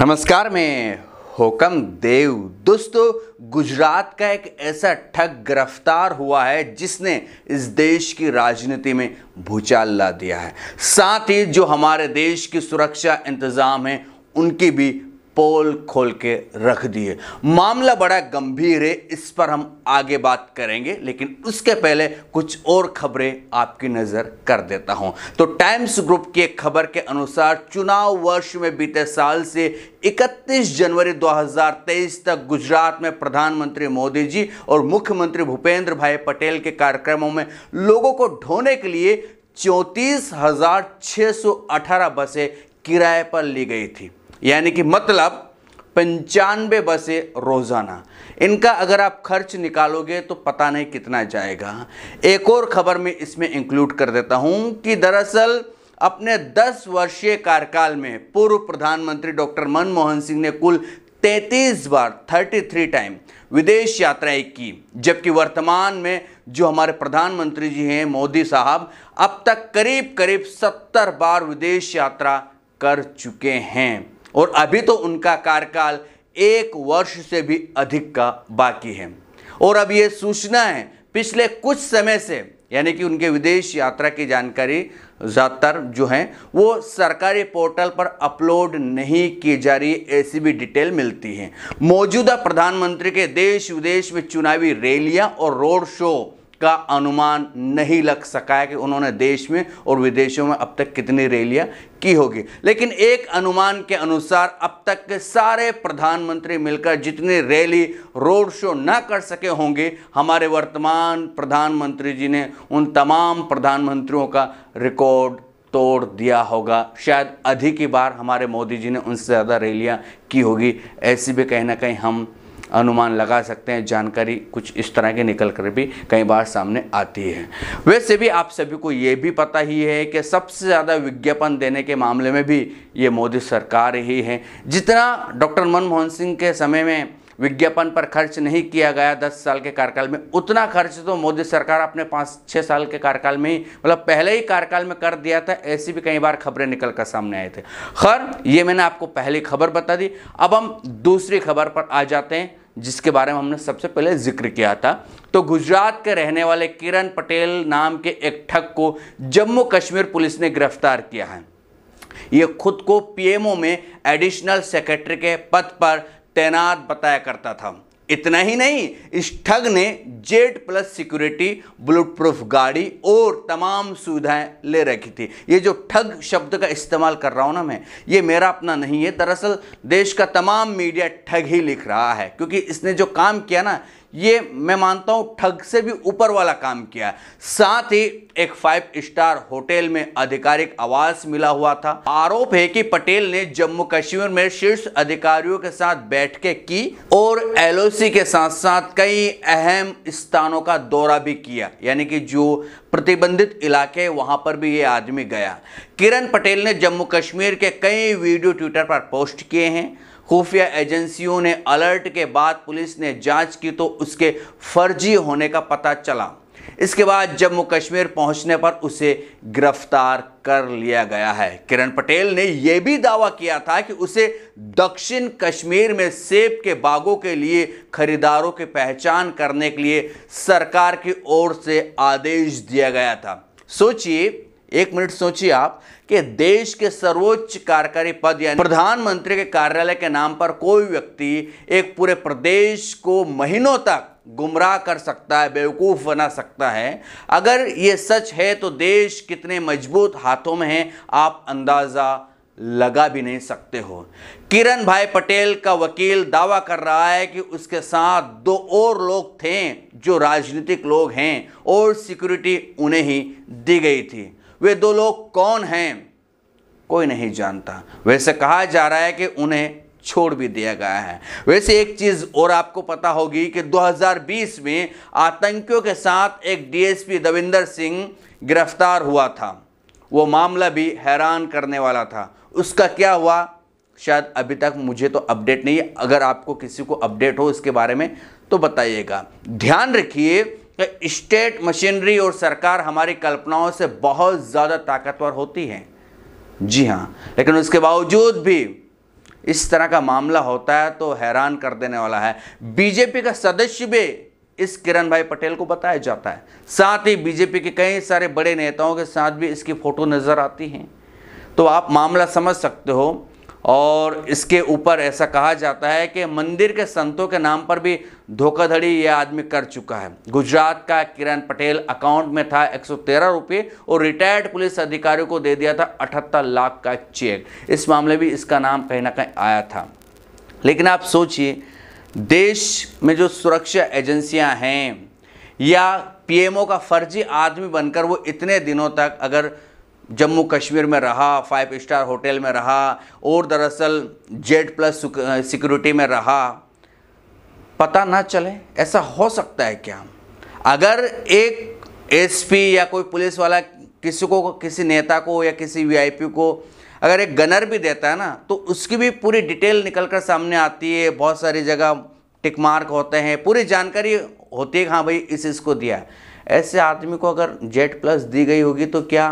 नमस्कार मैं होकम देव दोस्तों गुजरात का एक ऐसा ठग गिरफ्तार हुआ है जिसने इस देश की राजनीति में भूचाल ला दिया है साथ ही जो हमारे देश की सुरक्षा इंतज़ाम है उनकी भी पोल खोल के रख दिए मामला बड़ा गंभीर है इस पर हम आगे बात करेंगे लेकिन उसके पहले कुछ और खबरें आपकी नज़र कर देता हूं तो टाइम्स ग्रुप की एक खबर के अनुसार चुनाव वर्ष में बीते साल से 31 जनवरी 2023 तक गुजरात में प्रधानमंत्री मोदी जी और मुख्यमंत्री भूपेंद्र भाई पटेल के कार्यक्रमों में लोगों को ढोने के लिए चौंतीस बसें किराए पर ली गई थी यानी कि मतलब पंचानवे बसें रोज़ाना इनका अगर आप खर्च निकालोगे तो पता नहीं कितना जाएगा एक और ख़बर में इसमें इंक्लूड कर देता हूँ कि दरअसल अपने 10 वर्षीय कार्यकाल में पूर्व प्रधानमंत्री डॉक्टर मनमोहन सिंह ने कुल 33 बार 33 टाइम विदेश यात्राएं की जबकि वर्तमान में जो हमारे प्रधानमंत्री जी हैं मोदी साहब अब तक करीब करीब 70 बार विदेश यात्रा कर चुके हैं और अभी तो उनका कार्यकाल एक वर्ष से भी अधिक का बाकी है और अब ये सूचना है पिछले कुछ समय से यानी कि उनके विदेश यात्रा की जानकारी ज़्यादातर जो हैं वो सरकारी पोर्टल पर अपलोड नहीं की जा रही ऐसी भी डिटेल मिलती है मौजूदा प्रधानमंत्री के देश विदेश में चुनावी रैलियां और रोड शो का अनुमान नहीं लग सका है कि उन्होंने देश में और विदेशों में अब तक कितनी रैलियां की होगी लेकिन एक अनुमान के अनुसार अब तक के सारे प्रधानमंत्री मिलकर जितने रैली रोड शो न कर सके होंगे हमारे वर्तमान प्रधानमंत्री जी ने उन तमाम प्रधानमंत्रियों का रिकॉर्ड तोड़ दिया होगा शायद अधिक ही बार हमारे मोदी जी ने उनसे ज़्यादा रैलियाँ की होगी ऐसी भी कहीं ना कहीं हम अनुमान लगा सकते हैं जानकारी कुछ इस तरह के निकल कर भी कई बार सामने आती है वैसे भी आप सभी को ये भी पता ही है कि सबसे ज़्यादा विज्ञापन देने के मामले में भी ये मोदी सरकार ही है जितना डॉक्टर मनमोहन सिंह के समय में विज्ञापन पर खर्च नहीं किया गया दस साल के कार्यकाल में उतना खर्च तो मोदी सरकार अपने पाँच छः साल के कार्यकाल में ही मतलब पहले ही कार्यकाल में कर दिया था ऐसी भी कई बार खबरें निकल कर सामने आए थे खैर ये मैंने आपको पहली खबर बता दी अब हम दूसरी खबर पर आ जाते हैं जिसके बारे में हमने सबसे पहले जिक्र किया था तो गुजरात के रहने वाले किरण पटेल नाम के एक ठग को जम्मू कश्मीर पुलिस ने गिरफ्तार किया है ये खुद को पीएमओ में एडिशनल सेक्रेटरी के पद पर तैनात बताया करता था इतना ही नहीं इस ठग ने Z plus security bulletproof गाड़ी और तमाम सुविधाएं ले रखी थी ये जो ठग शब्द का इस्तेमाल कर रहा हूँ ना मैं ये मेरा अपना नहीं है दरअसल देश का तमाम मीडिया ठग ही लिख रहा है क्योंकि इसने जो काम किया ना ये मैं मानता हूँ ठग से भी ऊपर वाला काम किया साथ ही एक फाइव स्टार होटल में आधिकारिक आवास मिला हुआ था आरोप है कि पटेल ने जम्मू कश्मीर में शीर्ष अधिकारियों के साथ बैठकें की और एलओसी के साथ साथ कई अहम स्थानों का दौरा भी किया यानी कि जो प्रतिबंधित इलाके वहां पर भी ये आदमी गया किरण पटेल ने जम्मू कश्मीर के कई वीडियो ट्विटर पर पोस्ट किए हैं खुफिया एजेंसियों ने अलर्ट के बाद पुलिस ने जांच की तो उसके फर्जी होने का पता चला इसके बाद जम्मू कश्मीर पहुंचने पर उसे गिरफ्तार कर लिया गया है किरण पटेल ने यह भी दावा किया था कि उसे दक्षिण कश्मीर में सेब के बागों के लिए खरीदारों की पहचान करने के लिए सरकार की ओर से आदेश दिया गया था सोचिए एक मिनट सोचिए आप कि देश के सर्वोच्च कार्यकारी पद यानी प्रधानमंत्री के कार्यालय के नाम पर कोई व्यक्ति एक पूरे प्रदेश को महीनों तक गुमराह कर सकता है बेवकूफ़ बना सकता है अगर ये सच है तो देश कितने मजबूत हाथों में है आप अंदाज़ा लगा भी नहीं सकते हो किरण भाई पटेल का वकील दावा कर रहा है कि उसके साथ दो और लोग थे जो राजनीतिक लोग हैं और सिक्योरिटी उन्हें ही दी गई थी वे दो लोग कौन हैं कोई नहीं जानता वैसे कहा जा रहा है कि उन्हें छोड़ भी दिया गया है वैसे एक चीज़ और आपको पता होगी कि 2020 में आतंकियों के साथ एक डीएसपी दविंदर सिंह गिरफ्तार हुआ था वो मामला भी हैरान करने वाला था उसका क्या हुआ शायद अभी तक मुझे तो अपडेट नहीं है अगर आपको किसी को अपडेट हो इसके बारे में तो बताइएगा ध्यान रखिए तो स्टेट मशीनरी और सरकार हमारी कल्पनाओं से बहुत ज़्यादा ताकतवर होती है जी हाँ लेकिन उसके बावजूद भी इस तरह का मामला होता है तो हैरान कर देने वाला है बीजेपी का सदस्य भी इस किरण भाई पटेल को बताया जाता है साथ ही बीजेपी के कई सारे बड़े नेताओं के साथ भी इसकी फ़ोटो नज़र आती हैं तो आप मामला समझ सकते हो और इसके ऊपर ऐसा कहा जाता है कि मंदिर के संतों के नाम पर भी धोखाधड़ी यह आदमी कर चुका है गुजरात का किरण पटेल अकाउंट में था एक सौ और रिटायर्ड पुलिस अधिकारियों को दे दिया था अठहत्तर लाख का चेक इस मामले में इसका नाम कहीं ना कहीं आया था लेकिन आप सोचिए देश में जो सुरक्षा एजेंसियां हैं या पीएमओ का फर्जी आदमी बनकर वो इतने दिनों तक अगर जम्मू कश्मीर में रहा फाइव स्टार होटल में रहा और दरअसल जेड प्लस सिक्योरिटी में रहा पता ना चले ऐसा हो सकता है क्या अगर एक एसपी या कोई पुलिस वाला किसी को किसी नेता को या किसी वीआईपी को अगर एक गनर भी देता है ना तो उसकी भी पूरी डिटेल निकल कर सामने आती है बहुत सारी जगह टिक मार्क होते हैं पूरी जानकारी होती है हाँ भाई इस इसको दिया ऐसे आदमी को अगर जेड प्लस दी गई होगी तो क्या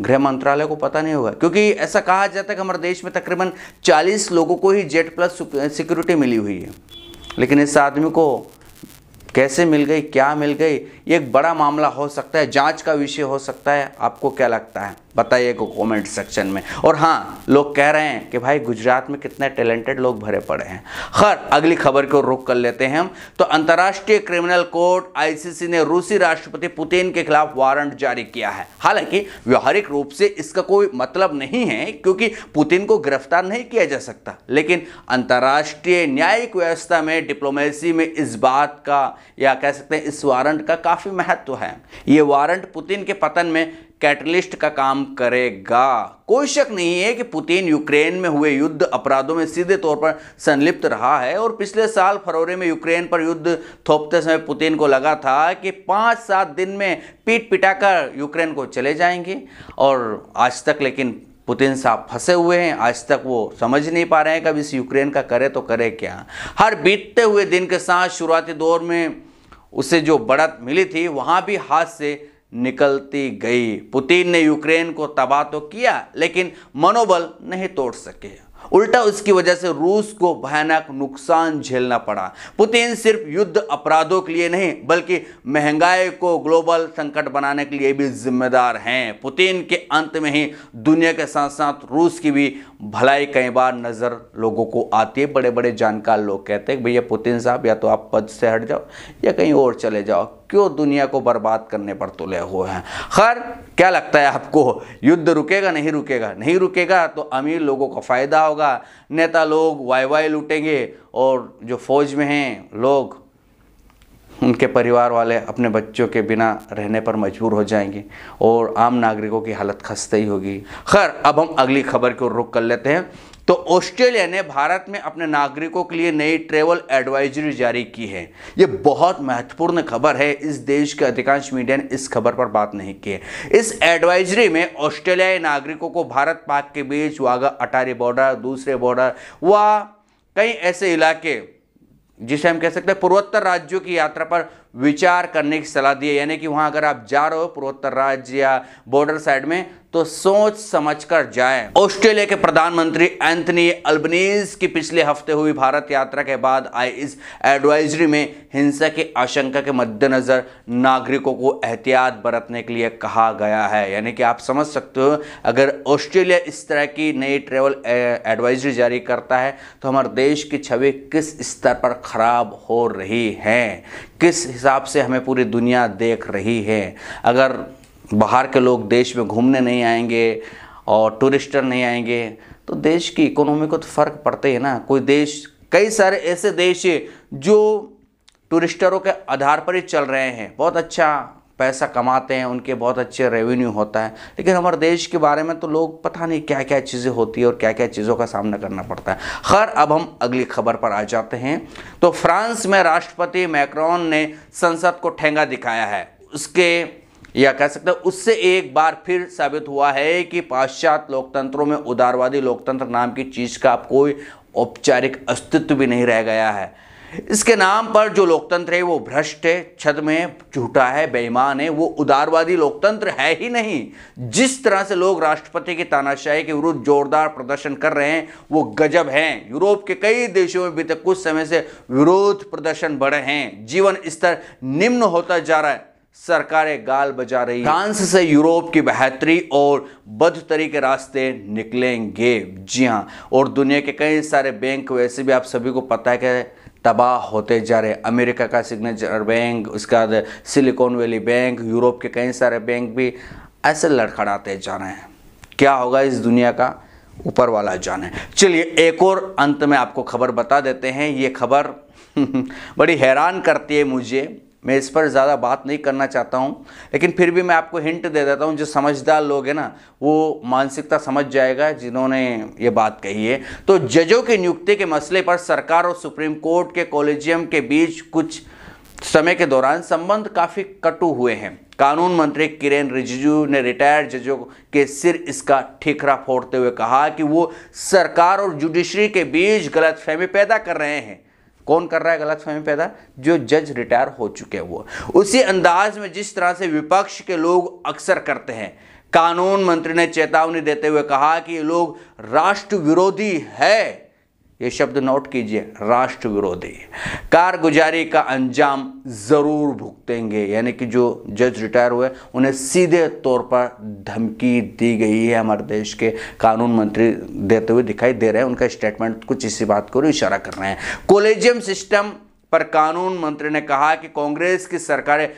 गृह मंत्रालय को पता नहीं होगा क्योंकि ऐसा कहा जाता है कि हमारे देश में तकरीबन 40 लोगों को ही जेट प्लस सिक्योरिटी मिली हुई है लेकिन इस आदमी को कैसे मिल गई क्या मिल गई ये एक बड़ा मामला हो सकता है जांच का विषय हो सकता है आपको क्या लगता है बताइएगा कमेंट सेक्शन में और हाँ लोग कह रहे हैं कि भाई गुजरात में कितने टैलेंटेड लोग भरे पड़े हैं खैर अगली खबर को रुक कर लेते हैं हम तो अंतर्राष्ट्रीय क्रिमिनल कोर्ट आईसीसी ने रूसी राष्ट्रपति पुतिन के खिलाफ वारंट जारी किया है हालांकि व्यवहारिक रूप से इसका कोई मतलब नहीं है क्योंकि पुतिन को गिरफ्तार नहीं किया जा सकता लेकिन अंतर्राष्ट्रीय न्यायिक व्यवस्था में डिप्लोमेसी में इस बात का या कह सकते हैं इस वारंट का काफ़ी महत्व है ये वारंट पुतिन के पतन में कैटलिस्ट का काम करेगा कोई शक नहीं है कि पुतिन यूक्रेन में हुए युद्ध अपराधों में सीधे तौर पर संलिप्त रहा है और पिछले साल फरवरी में यूक्रेन पर युद्ध थोपते समय पुतिन को लगा था कि पाँच सात दिन में पीट पिटाकर यूक्रेन को चले जाएंगे और आज तक लेकिन पुतिन साहब फंसे हुए हैं आज तक वो समझ नहीं पा रहे हैं कब इस यूक्रेन का करे तो करे क्या हर बीतते हुए दिन के साथ शुरुआती दौर में उसे जो बढ़त मिली थी वहाँ भी हाथ से निकलती गई पुतिन ने यूक्रेन को तबाह तो किया लेकिन मनोबल नहीं तोड़ सके उल्टा उसकी वजह से रूस को भयानक नुकसान झेलना पड़ा पुतिन सिर्फ युद्ध अपराधों के लिए नहीं बल्कि महंगाई को ग्लोबल संकट बनाने के लिए भी जिम्मेदार हैं पुतिन के अंत में ही दुनिया के साथ साथ रूस की भी भलाई कई बार नज़र लोगों को आती है बड़े बड़े जानकार लोग कहते हैं भैया पुतिन साहब या तो आप पद से हट जाओ या कहीं और चले जाओ क्यों दुनिया को बर्बाद करने पर तुले हुए हैं खैर क्या लगता है आपको युद्ध रुकेगा नहीं रुकेगा नहीं रुकेगा तो अमीर लोगों का फ़ायदा होगा नेता लोग वाई वाई लूटेंगे और जो फौज में हैं लोग उनके परिवार वाले अपने बच्चों के बिना रहने पर मजबूर हो जाएंगे और आम नागरिकों की हालत खस्ते ही होगी खैर अब हम अगली खबर को रुक कर लेते हैं तो ऑस्ट्रेलिया ने भारत में अपने नागरिकों के लिए नई ट्रेवल एडवाइजरी जारी की है ये बहुत महत्वपूर्ण खबर है इस देश के अधिकांश मीडिया ने इस खबर पर बात नहीं की है इस एडवाइजरी में ऑस्ट्रेलियाई नागरिकों को भारत पाक के बीच वागा अटारी बॉर्डर दूसरे बॉर्डर व कई ऐसे इलाके जिसे हम कह सकते हैं पूर्वोत्तर राज्यों की यात्रा पर विचार करने की सलाह दी है यानी कि वहाँ अगर आप जा रहे हो पूर्वोत्तर राज्य या बॉर्डर साइड में तो सोच समझकर जाएं। ऑस्ट्रेलिया के प्रधानमंत्री एंथनी अल्बनीज की पिछले हफ्ते हुई भारत यात्रा के बाद आई इस एडवाइजरी में हिंसा की आशंका के मद्देनज़र नागरिकों को एहतियात बरतने के लिए कहा गया है यानी कि आप समझ सकते हो अगर ऑस्ट्रेलिया इस तरह की नई ट्रेवल एडवाइजरी जारी करता है तो हमारे देश की छवि किस स्तर पर ख़राब हो रही है किस हिसाब से हमें पूरी दुनिया देख रही है अगर बाहर के लोग देश में घूमने नहीं आएंगे और टूरिस्टर नहीं आएंगे तो देश की इकोनॉमी को तो फ़र्क पड़ता ही है ना कोई देश कई सारे ऐसे देश जो टूरिस्टरों के आधार पर ही चल रहे हैं बहुत अच्छा पैसा कमाते हैं उनके बहुत अच्छे रेवेन्यू होता है लेकिन हमारे देश के बारे में तो लोग पता नहीं क्या क्या चीज़ें होती है और क्या क्या चीज़ों का सामना करना पड़ता है खैर अब हम अगली खबर पर आ जाते हैं तो फ्रांस में राष्ट्रपति मैक्रॉन ने संसद को ठेंगा दिखाया है उसके या कह सकते हैं उससे एक बार फिर साबित हुआ है कि पाश्चात्य लोकतंत्रों में उदारवादी लोकतंत्र नाम की चीज़ का कोई औपचारिक अस्तित्व भी नहीं रह गया है इसके नाम पर जो लोकतंत्र है वो भ्रष्ट है छद में झूठा है बेईमान है वो उदारवादी लोकतंत्र है ही नहीं जिस तरह से लोग राष्ट्रपति की तानाशाही के विरुद्ध जोरदार प्रदर्शन कर रहे हैं वो गजब हैं यूरोप के कई देशों में बीते तो कुछ समय से विरोध प्रदर्शन बढ़े हैं जीवन स्तर निम्न होता जा रहा है सरकारें गाल बजा रही फ्रांस से यूरोप की बेहतरी और बदतरी के रास्ते निकलेंगे जी हाँ और दुनिया के कई सारे बैंक वैसे भी आप सभी को पता है कि तबाह होते जा रहे अमेरिका का सिग्नेचर बैंक उसके बाद सिलिकॉन वैली बैंक यूरोप के कई सारे बैंक भी ऐसे लड़खड़ाते जा रहे हैं क्या होगा इस दुनिया का ऊपर वाला जाने चलिए एक और अंत में आपको खबर बता देते हैं ये खबर बड़ी हैरान करती है मुझे मैं इस पर ज़्यादा बात नहीं करना चाहता हूँ लेकिन फिर भी मैं आपको हिंट दे देता हूँ जो समझदार लोग हैं ना वो मानसिकता समझ जाएगा जिन्होंने ये बात कही है तो जजों की नियुक्ति के मसले पर सरकार और सुप्रीम कोर्ट के कॉलेजियम के बीच कुछ समय के दौरान संबंध काफ़ी कटु हुए हैं कानून मंत्री किरेन रिजिजू ने रिटायर्ड जजों के सिर इसका ठीकरा फोड़ते हुए कहा कि वो सरकार और जुडिशरी के बीच गलतफहमी पैदा कर रहे हैं कौन कर रहा है गलत फहमी पैदा जो जज रिटायर हो चुके हैं वो उसी अंदाज में जिस तरह से विपक्ष के लोग अक्सर करते हैं कानून मंत्री ने चेतावनी देते हुए कहा कि ये लोग राष्ट्र विरोधी है ये शब्द नोट कीजिए राष्ट्र विरोधी कारगुजारी का अंजाम ज़रूर भुगतेंगे यानी कि जो जज रिटायर हुए उन्हें सीधे तौर पर धमकी दी गई है हमारे देश के कानून मंत्री देते हुए दिखाई दे रहे हैं उनका स्टेटमेंट कुछ इसी बात को इशारा कर रहे हैं कोलेजियम सिस्टम पर कानून मंत्री ने कहा कि कांग्रेस की सरकारें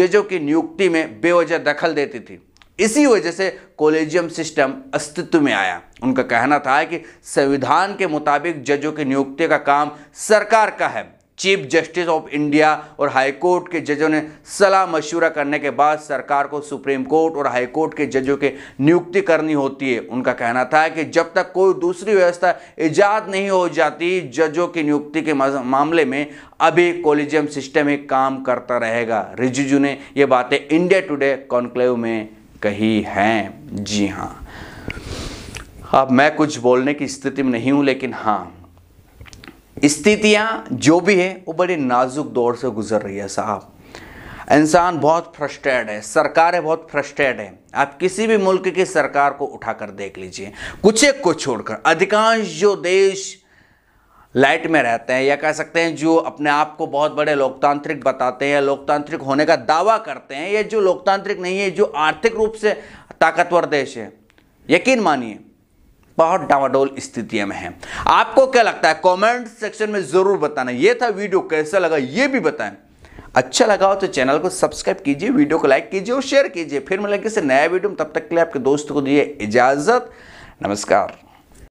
जजों की नियुक्ति में बेवजह दखल देती थी इसी वजह से कोलेजियम सिस्टम अस्तित्व में आया उनका कहना था कि संविधान के मुताबिक जजों की नियुक्ति का काम सरकार का है चीफ जस्टिस ऑफ इंडिया और हाई कोर्ट के जजों ने सलाह मशूरा करने के बाद सरकार को सुप्रीम कोर्ट और हाई कोर्ट के जजों के नियुक्ति करनी होती है उनका कहना था कि जब तक कोई दूसरी व्यवस्था ईजाद नहीं हो जाती जजों की नियुक्ति के मामले में अभी कॉलेजियम सिस्टम ही काम करता रहेगा रिजिजू ने ये बातें इंडिया टुडे कॉन्क्लेव में कही हैं जी हाँ अब मैं कुछ बोलने की स्थिति में नहीं हूं लेकिन हाँ स्थितियां जो भी है वो बड़े नाजुक दौर से गुजर रही है साहब इंसान बहुत फ्रस्ट्रेड है सरकारें बहुत फ्रस्ट्रेड है आप किसी भी मुल्क की सरकार को उठाकर देख लीजिए कुछ एक को छोड़कर अधिकांश जो देश लाइट में रहते हैं या कह सकते हैं जो अपने आप को बहुत बड़े लोकतांत्रिक बताते हैं लोकतांत्रिक होने का दावा करते हैं या जो लोकतांत्रिक नहीं है जो आर्थिक रूप से ताकतवर देश है यकीन मानिए बहुत डावाडोल स्थिति में है आपको क्या लगता है कमेंट सेक्शन में ज़रूर बताना ये था वीडियो कैसा लगा ये भी बताएं अच्छा लगा हो तो चैनल को सब्सक्राइब कीजिए वीडियो को लाइक कीजिए और शेयर कीजिए फिर मिलेंगे किसी नया वीडियो में तब तक के लिए आपके दोस्तों को दिए इजाज़त नमस्कार